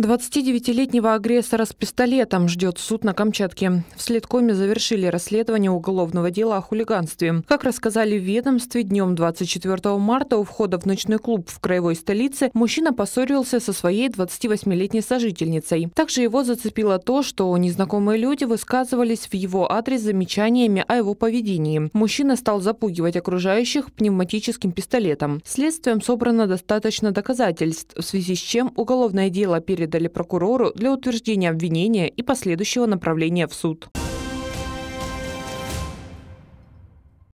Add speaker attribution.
Speaker 1: 29-летнего агрессора с пистолетом ждет суд на Камчатке. В Следкоме завершили расследование уголовного дела о хулиганстве. Как рассказали в ведомстве, днем 24 марта у входа в ночной клуб в краевой столице мужчина поссорился со своей 28-летней сожительницей. Также его зацепило то, что незнакомые люди высказывались в его адрес замечаниями о его поведении. Мужчина стал запугивать окружающих пневматическим пистолетом. Следствием собрано достаточно доказательств, в связи с чем уголовное дело перед передали прокурору для утверждения обвинения и последующего направления в суд.